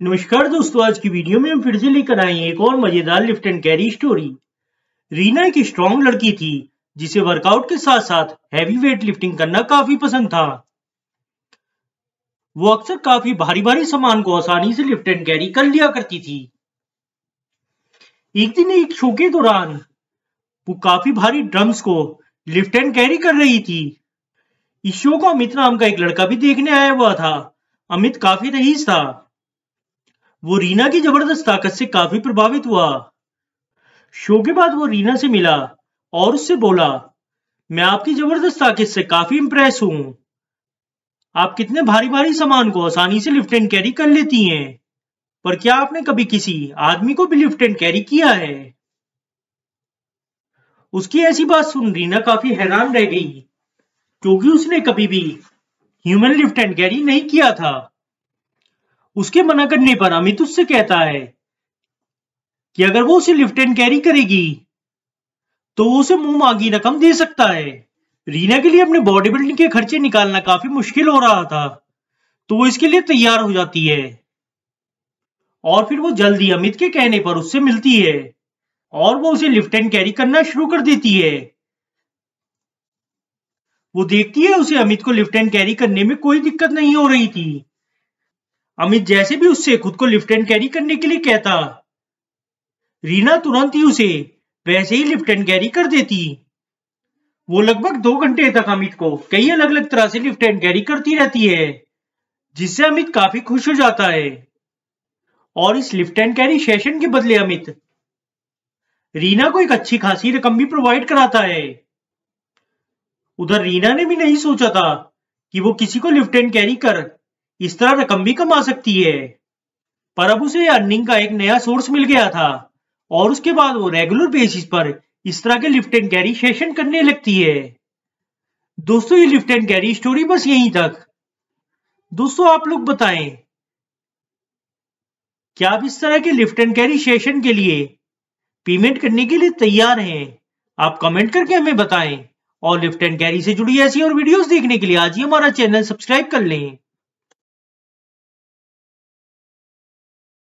नमस्कार दोस्तों आज की वीडियो में हम फिर से लेकर आए एक और मजेदार lift and carry story Reena एक स्ट्रॉन्ग लड़की थी जिसे वर्कआउट के साथ साथ हैवी वेट लिफ्टिंग करना काफी पसंद था वो अक्सर काफी भारी भारी सामान को आसानी से लिफ्ट एंड कैरी कर लिया करती थी एक दिन एक शो के दौरान वो काफी भारी ड्रम्स को लिफ्ट एंड कैरी कर रही थी इस शो को अमित नाम का एक लड़का भी देखने आया हुआ था अमित काफी रहीस था वो रीना की जबरदस्त ताकत से काफी प्रभावित हुआ शो के बाद वो रीना से मिला और उससे बोला मैं आपकी जबरदस्त ताकत से काफी इंप्रेस हूं आप कितने भारी भारी सामान को आसानी से लिफ्ट एंड कैरी कर लेती हैं पर क्या आपने कभी किसी आदमी को भी लिफ्ट एंड कैरी किया है उसकी ऐसी बात सुन रीना काफी हैरान रह गई क्योंकि उसने कभी भी ह्यूमन लिफ्ट एंड कैरी नहीं किया था उसके मना करने पर अमित उससे कहता है कि अगर वो उसे लिफ्ट एंड कैरी करेगी तो वो उसे मुंह मांगी रकम दे सकता है रीना के लिए अपने बॉडी बिल्डिंग के खर्चे निकालना काफी मुश्किल हो रहा था तो वो इसके लिए तैयार हो जाती है और फिर वो जल्दी अमित के कहने पर उससे मिलती है और वो उसे लिफ्ट एंड कैरी करना शुरू कर देती है वो देखती है उसे अमित को लिफ्ट एंड कैरी करने में कोई दिक्कत नहीं हो रही थी अमित जैसे भी उससे खुद को लिफ्ट एंड कैरी करने के लिए कहता रीना तुरंत ही उसे वैसे ही लिफ्ट एंड कैरी कर देती वो लगभग दो घंटे तक अमित को कई अलग अलग तरह से लिफ्ट एंड कैरी करती रहती है जिससे अमित काफी खुश हो जाता है और इस लिफ्ट एंड कैरी सेशन के बदले अमित रीना को एक अच्छी खासी रकम भी प्रोवाइड कराता है उधर रीना ने भी नहीं सोचा था कि वो किसी को लिफ्ट एंड कैरी कर इस तरह रकम भी कमा सकती है पर अब उसे अर्निंग का एक नया सोर्स मिल गया था और उसके बाद वो रेगुलर बेसिस पर इस तरह के लिफ्ट एंड कैरी सेशन करने लगती है दोस्तों ये लिफ्ट एंड कैरी स्टोरी बस यहीं तक दोस्तों आप लोग बताएं क्या आप इस तरह के लिफ्ट एंड कैरी सेशन के लिए पेमेंट करने के लिए तैयार हैं आप कमेंट करके हमें बताएं और लिफ्ट एंड कैरी से जुड़ी ऐसी और वीडियोस देखने के लिए आज ही हमारा चैनल सब्सक्राइब कर लें